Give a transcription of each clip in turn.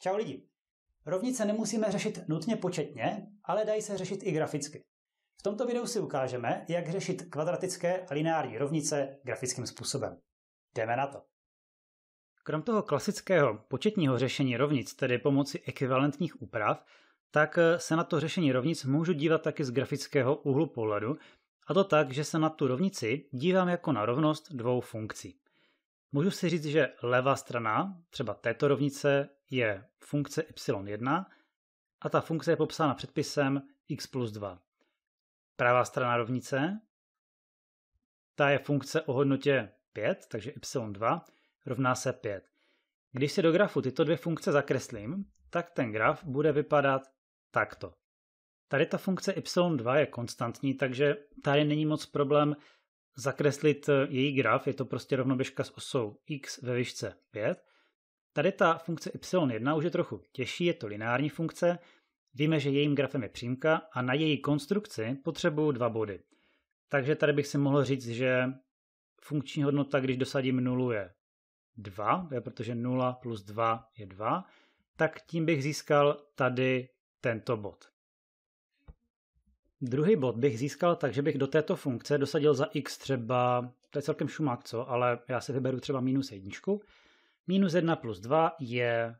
Čau lidi. Rovnice nemusíme řešit nutně početně, ale dají se řešit i graficky. V tomto videu si ukážeme, jak řešit kvadratické a lineární rovnice grafickým způsobem. Jdeme na to. Krom toho klasického početního řešení rovnic, tedy pomocí ekvivalentních úprav, tak eh, se na to řešení rovnic můžu dívat taky z grafického úhlu pohledu, a to tak, že se na tu rovnici dívám jako na rovnost dvou funkcí. Můžu si říct, že levá strana, třeba této rovnice, je funkce y1 a ta funkce je popsána předpisem x plus 2. Pravá strana rovnice, ta je funkce o hodnotě 5, takže y2 rovná se 5. Když si do grafu tyto dvě funkce zakreslím, tak ten graf bude vypadat takto. Tady ta funkce y2 je konstantní, takže tady není moc problém zakreslit eh, její graf, je to prostě rovnoběžka s osou x ve výšce 5. Tady ta funkce y1 už je trochu těžší, je to lineární funkce. Víme, že jejím grafem je přímka a na její konstrukci potřebuju dva body. Takže tady bych si mohl říct, že funkční hodnota, když dosadím 0, je 2, protože 0 plus 2 je 2, tak tím bych získal tady tento bod. Druhý bod bych získal tak, že bych do této funkce dosadil za x třeba, to je celkem šumák, co, ale já si vyberu třeba minus jedničku. Minus jedna plus dva je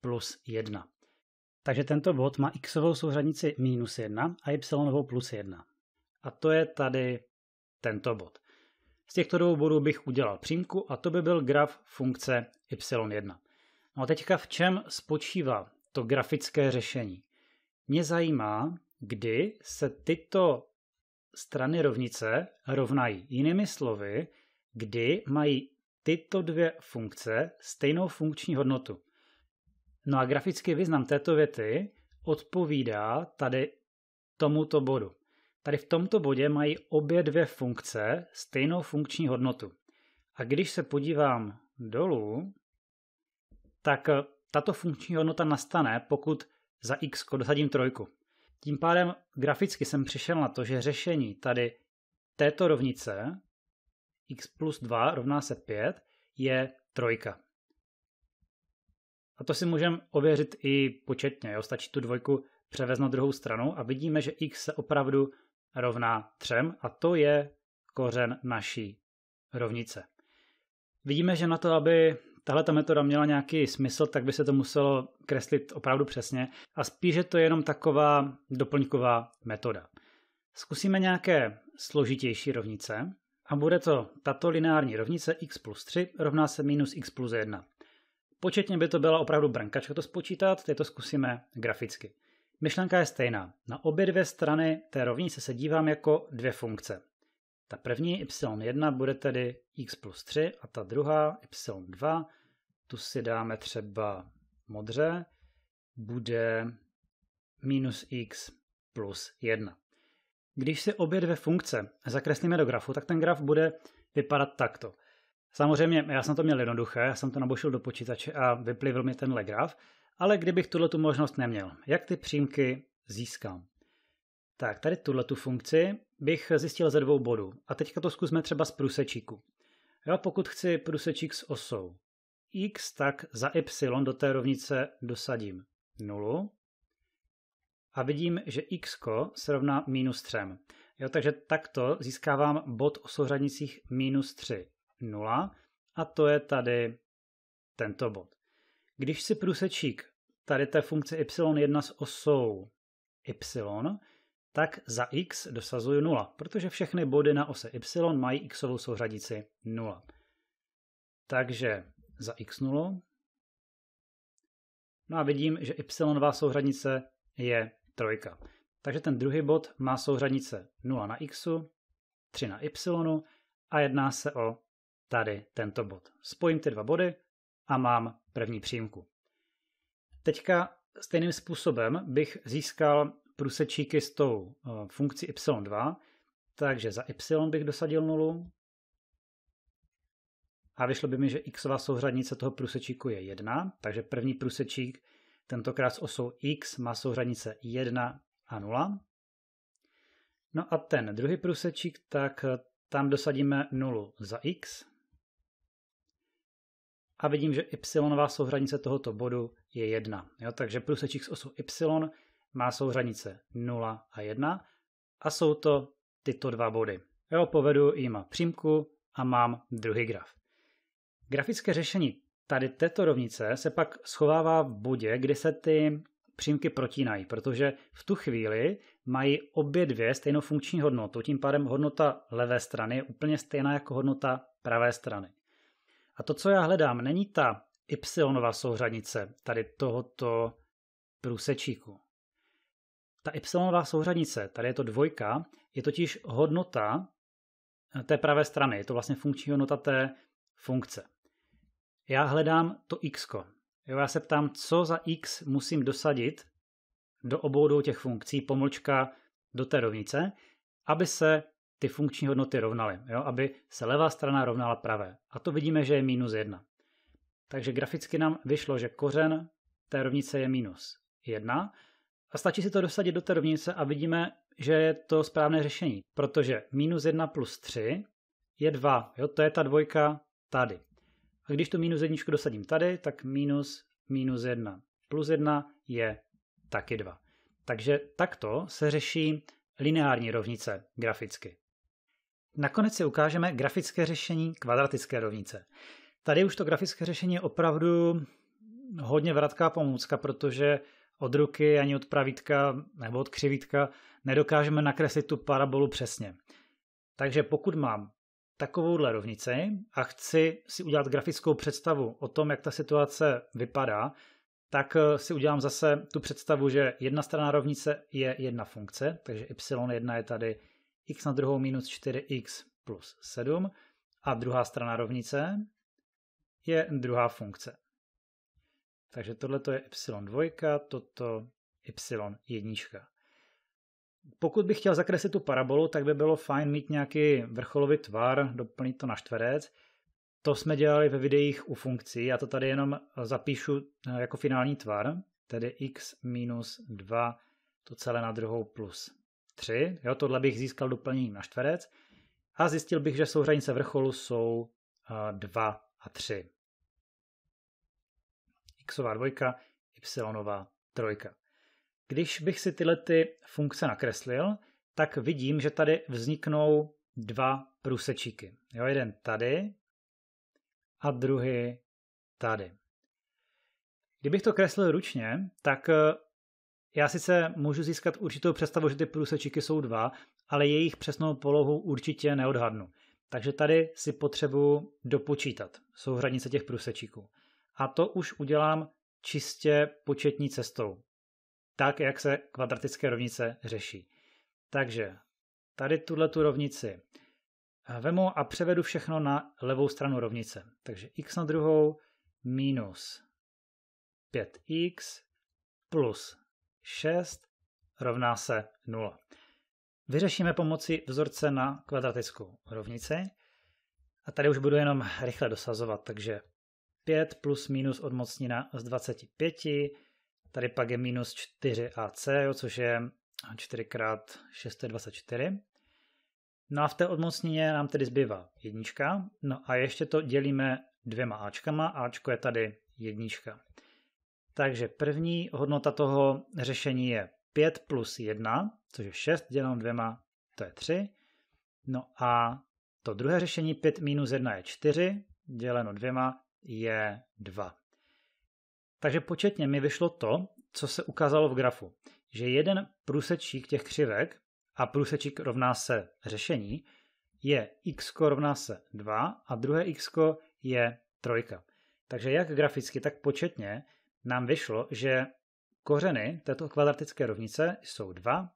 plus jedna. Takže tento bod má xovou souřadnici minus jedna a y plus jedna. A to je tady tento bod. Z těchto dvou bodů bych udělal přímku a to by byl graf funkce y1. No a teďka v čem spočívá to grafické řešení? Mě zajímá, kdy se tyto strany rovnice rovnají. Jinými slovy, kdy mají tyto dvě funkce stejnou funkční hodnotu. No a grafický význam této věty odpovídá tady tomuto bodu. Tady v tomto bodě mají obě dvě funkce stejnou funkční hodnotu. A když se podívám dolů, tak tato funkční hodnota nastane, pokud za x dosadím trojku. Tím pádem graficky jsem přišel na to, že řešení tady této rovnice x plus 2 rovná se 5 je trojka. A to si můžeme ověřit i početně. Jo? Stačí tu dvojku převez na druhou stranu a vidíme, že x se opravdu rovná 3 a to je kořen naší rovnice. Vidíme, že na to, aby tahle ta metoda měla nějaký smysl, tak by se to muselo kreslit opravdu přesně a spíše to je jenom taková doplňková metoda. Zkusíme nějaké složitější rovnice a bude to tato lineární rovnice x plus 3 rovná se minus x plus 1. Početně by to byla opravdu brnkačka to spočítat, teď to zkusíme graficky. Myšlenka je stejná. Na obě dvě strany té rovnice se dívám jako dvě funkce. Ta první y1 bude tedy x plus 3 a ta druhá y2, tu si dáme třeba modře, bude minus x plus 1. Když si obě dvě funkce zakreslíme do grafu, tak ten graf bude vypadat takto. Samozřejmě já jsem to měl jednoduché, já jsem to nabošil do počítače a vyplivil mi tenhle graf, ale kdybych tuhle tu možnost neměl, jak ty přímky získám? Tak tady tuhle tu funkci bych zjistil ze dvou bodů. A teďka to zkusme třeba z průsečíku. Jo, pokud chci průsečík s osou x, tak za y do té rovnice dosadím 0 a vidím, že x se rovná minus 3. Jo, takže takto získávám bod o souřadnicích minus 3, 0 a to je tady tento bod. Když si průsečík tady té funkce y1 s osou y, tak za x dosazuju 0, protože všechny body na ose y mají xovou souřadici 0. Takže za x0. No a vidím, že y souřadnice je 3. Takže ten druhý bod má souřadnice 0 na x, 3 na y a jedná se o tady tento bod. Spojím ty dva body a mám první přímku. Teďka stejným způsobem bych získal průsečíky s tou eh, funkcí y2, takže za y bych dosadil nulu a vyšlo by mi, že xová souřadnice toho průsečíku je 1, takže první průsečík tentokrát s osou x má souřadnice 1 a 0. No a ten druhý průsečík, tak eh, tam dosadíme 0 za x. A vidím, že y souhranice tohoto bodu je 1. Jo, takže průsečík s osou y má souřadnice 0 a 1 a jsou to tyto dva body. Jo, povedu jima přímku a mám druhý graf. Grafické řešení tady této rovnice se pak schovává v bodě, kde se ty přímky protínají, protože v tu chvíli mají obě dvě stejnou funkční hodnotu, tím pádem hodnota levé strany je úplně stejná jako hodnota pravé strany. A to, co já hledám, není ta y souřadnice tady tohoto průsečíku, ta y souřadnice, tady je to dvojka, je totiž hodnota eh, té pravé strany. Je to vlastně funkční hodnota té funkce. Já hledám to x. Jo, já se ptám, co za x musím dosadit do obou dvou těch funkcí, pomlčka do té rovnice, aby se ty funkční hodnoty rovnaly, jo? aby se levá strana rovnala pravé. A to vidíme, že je minus 1. Takže graficky nám vyšlo, že kořen té rovnice je minus 1 a stačí si to dosadit do té rovnice a vidíme, že je to správné řešení, protože minus 1 plus 3 je 2, jo, to je ta dvojka tady. A když tu minus jedničku dosadím tady, tak minus minus 1 plus 1 je taky 2. Takže takto se řeší lineární rovnice graficky. Nakonec si ukážeme grafické řešení kvadratické rovnice. Tady už to grafické řešení je opravdu hodně vratká pomůcka, protože od ruky ani od pravítka nebo od křivítka nedokážeme nakreslit tu parabolu přesně. Takže pokud mám takovouhle rovnici a chci si udělat grafickou představu o tom, jak ta situace vypadá, tak eh, si udělám zase tu představu, že jedna strana rovnice je jedna funkce, takže y1 je tady x na druhou minus 4x plus 7 a druhá strana rovnice je druhá funkce. Takže tohle je y2, toto y1. Pokud bych chtěl zakreslit tu parabolu, tak by bylo fajn mít nějaký vrcholový tvar, doplnit to na čtverec. To jsme dělali ve videích u funkcí, já to tady jenom zapíšu eh, jako finální tvar, tedy x minus 2, to celé na druhou plus 3. Jo, tohle bych získal doplněním na čtverec a zjistil bych, že souřadnice vrcholu jsou 2 eh, a 3 xová dvojka, y trojka. Když bych si tyhle ty funkce nakreslil, tak vidím, že tady vzniknou dva průsečíky. Jo, jeden tady a druhý tady. Kdybych to kreslil ručně, tak eh, já sice můžu získat určitou představu, že ty průsečíky jsou dva, ale jejich přesnou polohu určitě neodhadnu. Takže tady si potřebuji dopočítat souhradnice těch průsečíků a to už udělám čistě početní cestou, tak jak se kvadratické rovnice řeší. Takže tady tuhle tu rovnici vemu a převedu všechno na levou stranu rovnice. Takže x na druhou minus 5x plus 6 rovná se 0. Vyřešíme pomocí vzorce na kvadratickou rovnici. A tady už budu jenom rychle dosazovat, takže 5 plus minus odmocnina z 25. Tady pak je minus 4ac, což je 4 x 624. No a v té odmocnině nám tedy zbývá jednička. No a ještě to dělíme dvěma ačkama. Ačko je tady jednička. Takže první hodnota toho řešení je 5 plus 1, což je 6 děleno dvěma, to je 3. No a to druhé řešení 5 minus 1 je 4, děleno dvěma, je 2. Takže početně mi vyšlo to, co se ukázalo v grafu, že jeden průsečík těch křivek, a průsečík rovná se řešení, je x rovná se 2 a druhé x je 3. Takže jak graficky, tak početně nám vyšlo, že kořeny této kvadratické rovnice jsou 2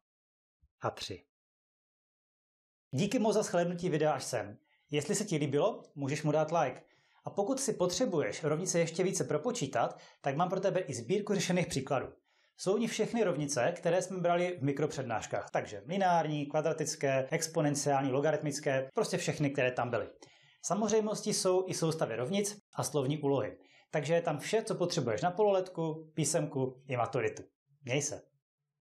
a 3. Díky moc za shlédnutí videa až sem. Jestli se ti líbilo, můžeš mu dát like. A pokud si potřebuješ rovnice ještě více propočítat, tak mám pro tebe i sbírku řešených příkladů. Jsou ní všechny rovnice, které jsme brali v mikropřednáškách. Takže lineární, kvadratické, exponenciální, logaritmické, prostě všechny, které tam byly. Samozřejmostí jsou i soustavy rovnic a slovní úlohy. Takže je tam vše, co potřebuješ na pololetku, písemku i maturitu. Měj se!